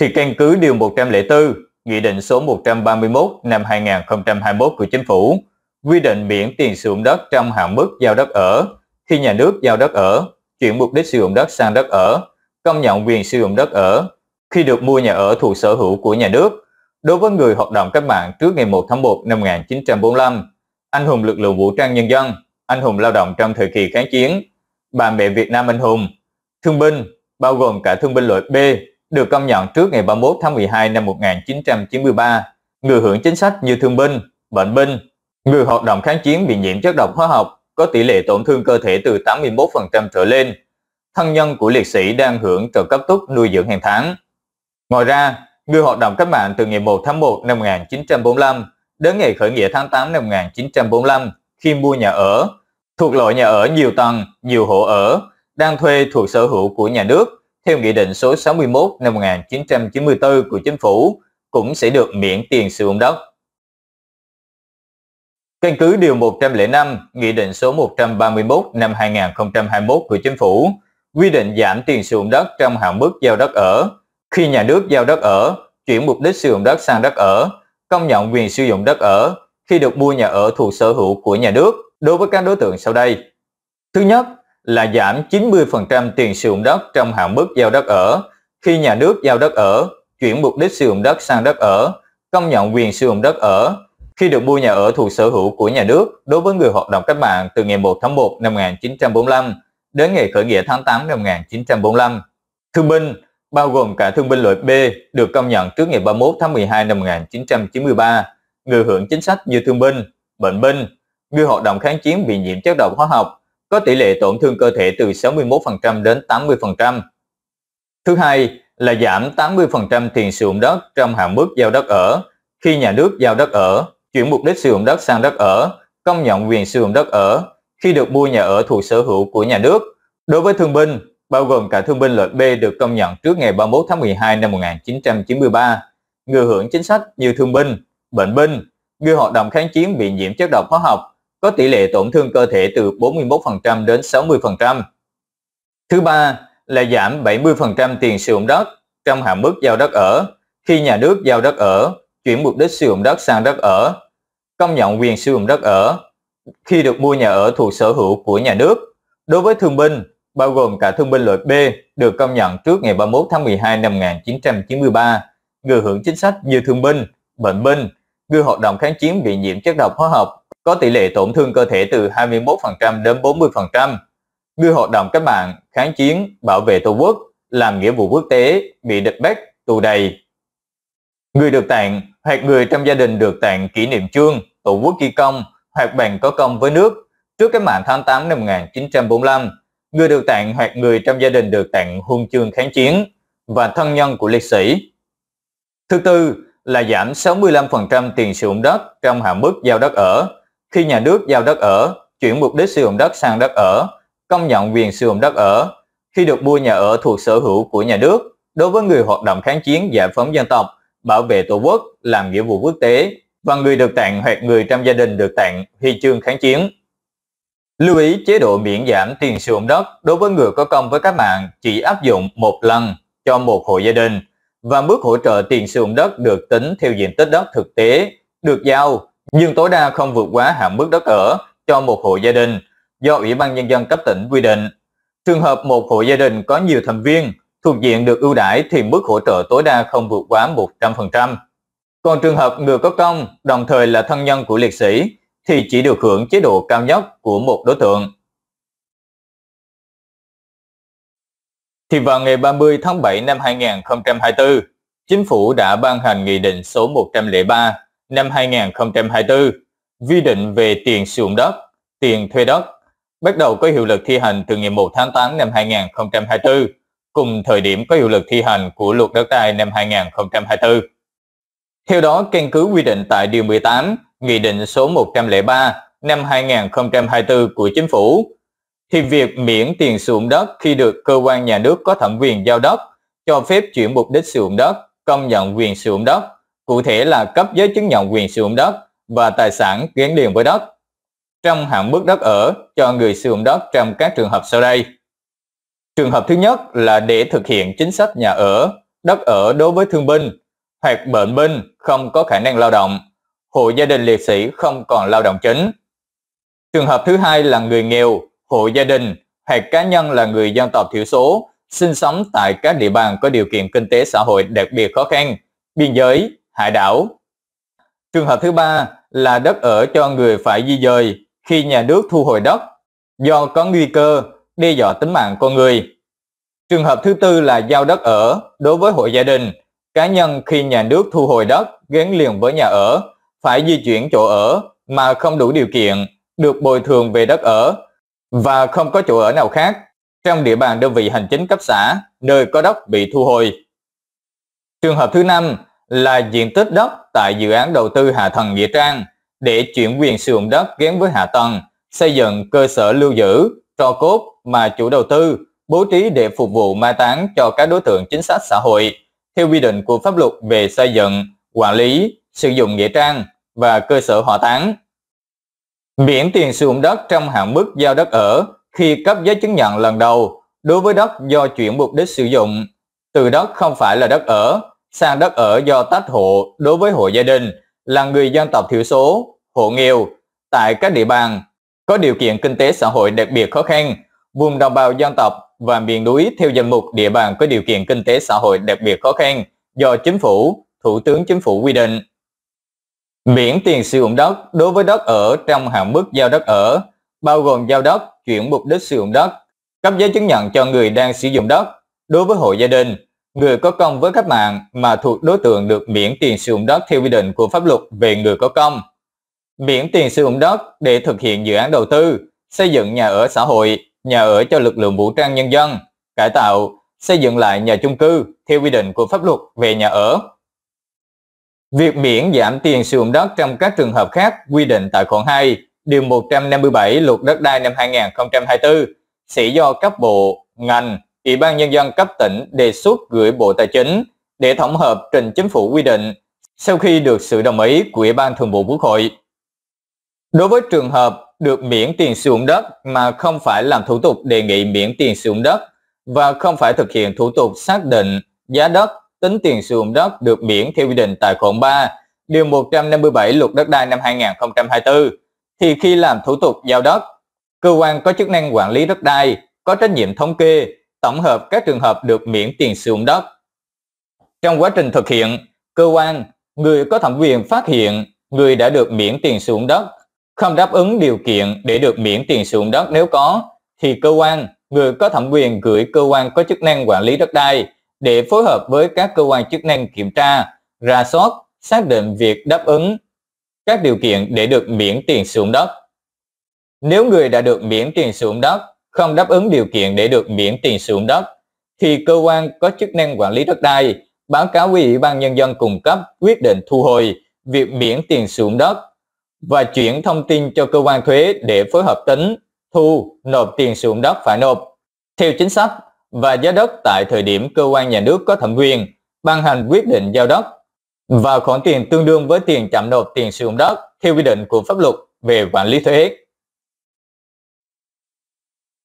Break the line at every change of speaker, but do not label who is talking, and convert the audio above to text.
thì căn cứ Điều 104, Nghị định số 131 năm 2021 của Chính phủ quy định miễn tiền sử dụng đất trong hạn mức giao đất ở khi nhà nước giao đất ở, chuyển mục đích sử dụng đất sang đất ở, công nhận quyền sử dụng đất ở khi được mua nhà ở thuộc sở hữu của nhà nước đối với người hoạt động cách mạng trước ngày 1 tháng 1 năm 1945, anh hùng lực lượng vũ trang nhân dân, anh hùng lao động trong thời kỳ kháng chiến, bà mẹ Việt Nam anh hùng, thương binh, bao gồm cả thương binh loại B, được công nhận trước ngày 31 tháng 12 năm 1993, người hưởng chính sách như thương binh, bệnh binh, người hoạt động kháng chiến bị nhiễm chất độc hóa học có tỷ lệ tổn thương cơ thể từ 81% trở lên, thân nhân của liệt sĩ đang hưởng trợ cấp túc nuôi dưỡng hàng tháng. Ngoài ra, người hoạt động cách mạng từ ngày 1 tháng 1 năm 1945 đến ngày khởi nghĩa tháng 8 năm 1945 khi mua nhà ở, thuộc loại nhà ở nhiều tầng, nhiều hộ ở, đang thuê thuộc sở hữu của nhà nước theo Nghị định số 61 năm 1994 của Chính phủ cũng sẽ được miễn tiền sử dụng đất. Căn cứ Điều 105 Nghị định số 131 năm 2021 của Chính phủ quy định giảm tiền sử dụng đất trong hạn mức giao đất ở. Khi nhà nước giao đất ở, chuyển mục đích sử dụng đất sang đất ở, công nhận quyền sử dụng đất ở khi được mua nhà ở thuộc sở hữu của nhà nước đối với các đối tượng sau đây. Thứ nhất, là giảm 90% tiền sử dụng đất trong hạn mức giao đất ở. Khi nhà nước giao đất ở, chuyển mục đích sử dụng đất sang đất ở, công nhận quyền sử dụng đất ở, khi được mua nhà ở thuộc sở hữu của nhà nước đối với người hoạt động cách mạng từ ngày 1 tháng 1 năm 1945 đến ngày khởi nghĩa tháng 8 năm 1945. Thương binh, bao gồm cả thương binh loại B, được công nhận trước ngày 31 tháng 12 năm 1993, người hưởng chính sách như thương binh, bệnh binh, người hoạt động kháng chiến bị nhiễm chất độc hóa học, có tỷ lệ tổn thương cơ thể từ 61% đến 80%. Thứ hai là giảm 80% tiền sử dụng đất trong hạn mức giao đất ở. Khi nhà nước giao đất ở, chuyển mục đích sử dụng đất sang đất ở, công nhận quyền sử dụng đất ở, khi được mua nhà ở thuộc sở hữu của nhà nước. Đối với thương binh, bao gồm cả thương binh loại B được công nhận trước ngày 31 tháng 12 năm 1993, người hưởng chính sách như thương binh, bệnh binh, người hoạt động kháng chiến bị nhiễm chất độc hóa học, có tỷ lệ tổn thương cơ thể từ 41% đến 60%. Thứ ba là giảm 70% tiền sử dụng đất trong hạn mức giao đất ở khi nhà nước giao đất ở, chuyển mục đích sử dụng đất sang đất ở, công nhận quyền sử dụng đất ở khi được mua nhà ở thuộc sở hữu của nhà nước. Đối với thương binh, bao gồm cả thương binh loại B được công nhận trước ngày 31 tháng 12 năm 1993, người hưởng chính sách như thương binh, bệnh binh, người hoạt động kháng chiến bị nhiễm chất độc hóa học có tỷ lệ tổn thương cơ thể từ 21% đến 40%. Người hoạt động cách mạng, kháng chiến, bảo vệ Tổ quốc, làm nghĩa vụ quốc tế, bị địch bắt, tù đầy. Người được tặng hoặc người trong gia đình được tặng kỷ niệm chương, Tổ quốc ghi công hoặc bằng có công với nước. Trước cách mạng tháng 8 năm 1945, người được tặng hoặc người trong gia đình được tặng huân chương kháng chiến và thân nhân của liệt sĩ. Thứ tư là giảm 65% tiền sử dụng đất trong hạn mức giao đất ở khi nhà nước giao đất ở, chuyển mục đích sử dụng đất sang đất ở, công nhận quyền sử dụng đất ở, khi được mua nhà ở thuộc sở hữu của nhà nước, đối với người hoạt động kháng chiến giải phóng dân tộc, bảo vệ tổ quốc, làm nghĩa vụ quốc tế và người được tặng hoặc người trong gia đình được tặng huy chương kháng chiến. Lưu ý chế độ miễn giảm tiền sử dụng đất đối với người có công với cách mạng chỉ áp dụng một lần cho một hộ gia đình và mức hỗ trợ tiền sử dụng đất được tính theo diện tích đất thực tế được giao nhưng tối đa không vượt quá hạn mức đất ở cho một hộ gia đình do Ủy ban Nhân dân cấp tỉnh quy định. Trường hợp một hộ gia đình có nhiều thành viên thuộc diện được ưu đãi thì mức hỗ trợ tối đa không vượt quá 100%. Còn trường hợp người có công đồng thời là thân nhân của liệt sĩ thì chỉ được hưởng chế độ cao nhất của một đối tượng. Thì vào ngày 30 tháng 7 năm 2024, Chính phủ đã ban hành Nghị định số 103 năm 2024, quy định về tiền sử dụng đất, tiền thuê đất bắt đầu có hiệu lực thi hành từ ngày 1 tháng 8 năm 2024, cùng thời điểm có hiệu lực thi hành của luật đất đai năm 2024. Theo đó, căn cứ quy định tại Điều 18, Nghị định số 103 năm 2024 của Chính phủ, thì việc miễn tiền sử dụng đất khi được cơ quan nhà nước có thẩm quyền giao đất, cho phép chuyển mục đích sử dụng đất, công nhận quyền sử dụng đất cụ thể là cấp giấy chứng nhận quyền sử dụng đất và tài sản gắn liền với đất, trong hạng mức đất ở cho người sử dụng đất trong các trường hợp sau đây. Trường hợp thứ nhất là để thực hiện chính sách nhà ở, đất ở đối với thương binh, hoặc bệnh binh không có khả năng lao động, hộ gia đình liệt sĩ không còn lao động chính. Trường hợp thứ hai là người nghèo, hộ gia đình hoặc cá nhân là người dân tộc thiểu số sinh sống tại các địa bàn có điều kiện kinh tế xã hội đặc biệt khó khăn, biên giới, hải đảo. Trường hợp thứ ba là đất ở cho người phải di dời khi nhà nước thu hồi đất do có nguy cơ đe dọa tính mạng con người. Trường hợp thứ tư là giao đất ở đối với hộ gia đình, cá nhân khi nhà nước thu hồi đất gắn liền với nhà ở phải di chuyển chỗ ở mà không đủ điều kiện được bồi thường về đất ở và không có chỗ ở nào khác trong địa bàn đơn vị hành chính cấp xã nơi có đất bị thu hồi. Trường hợp thứ năm là diện tích đất tại dự án đầu tư hạ tầng Nghĩa Trang để chuyển quyền sử dụng đất gắn với hạ tầng, xây dựng cơ sở lưu giữ, trò cốt mà chủ đầu tư bố trí để phục vụ mai táng cho các đối tượng chính sách xã hội theo quy định của pháp luật về xây dựng, quản lý, sử dụng nghĩa trang và cơ sở hỏa táng. Miễn tiền sử dụng đất trong hạn mức giao đất ở khi cấp giấy chứng nhận lần đầu đối với đất do chuyển mục đích sử dụng từ đất không phải là đất ở sang đất ở do tách hộ đối với hộ gia đình là người dân tộc thiểu số, hộ nghèo tại các địa bàn có điều kiện kinh tế xã hội đặc biệt khó khăn, vùng đồng bào dân tộc và miền núi theo danh mục địa bàn có điều kiện kinh tế xã hội đặc biệt khó khăn do chính phủ, thủ tướng chính phủ quy định. Miễn tiền sử dụng đất đối với đất ở trong hạn mức giao đất ở, bao gồm giao đất, chuyển mục đích sử dụng đất, cấp giấy chứng nhận cho người đang sử dụng đất đối với hộ gia đình Người có công với cách mạng mà thuộc đối tượng được miễn tiền sử dụng đất theo quy định của pháp luật về người có công. Miễn tiền sử dụng đất để thực hiện dự án đầu tư, xây dựng nhà ở xã hội, nhà ở cho lực lượng vũ trang nhân dân, cải tạo, xây dựng lại nhà chung cư theo quy định của pháp luật về nhà ở. Việc miễn giảm tiền sử dụng đất trong các trường hợp khác quy định tại khoản 2, điều 157 luật đất đai năm 2024 sẽ do các bộ, ngành, Ủy ban Nhân dân cấp tỉnh đề xuất gửi Bộ Tài chính để tổng hợp trình chính phủ quy định sau khi được sự đồng ý của Ủy ban Thường vụ Quốc hội. Đối với trường hợp được miễn tiền sử dụng đất mà không phải làm thủ tục đề nghị miễn tiền sử dụng đất và không phải thực hiện thủ tục xác định giá đất, tính tiền sử dụng đất được miễn theo quy định tại khoản 3, điều 157 luật đất đai năm 2024 thì khi làm thủ tục giao đất, cơ quan có chức năng quản lý đất đai có trách nhiệm thống kê, tổng hợp các trường hợp được miễn tiền sử dụng đất. Trong quá trình thực hiện, cơ quan, người có thẩm quyền phát hiện người đã được miễn tiền sử dụng đất không đáp ứng điều kiện để được miễn tiền sử dụng đất nếu có, thì cơ quan, người có thẩm quyền gửi cơ quan có chức năng quản lý đất đai để phối hợp với các cơ quan chức năng kiểm tra, ra soát, xác định việc đáp ứng các điều kiện để được miễn tiền sử dụng đất. Nếu người đã được miễn tiền sử dụng đất không đáp ứng điều kiện để được miễn tiền sử dụng đất, thì cơ quan có chức năng quản lý đất đai báo cáo với Ủy ban Nhân dân cung cấp quyết định thu hồi việc miễn tiền sử dụng đất và chuyển thông tin cho cơ quan thuế để phối hợp tính, thu, nộp tiền sử dụng đất phải nộp. Theo chính sách và giá đất tại thời điểm cơ quan nhà nước có thẩm quyền ban hành quyết định giao đất và khoản tiền tương đương với tiền chậm nộp tiền sử dụng đất theo quy định của pháp luật về quản lý thuế.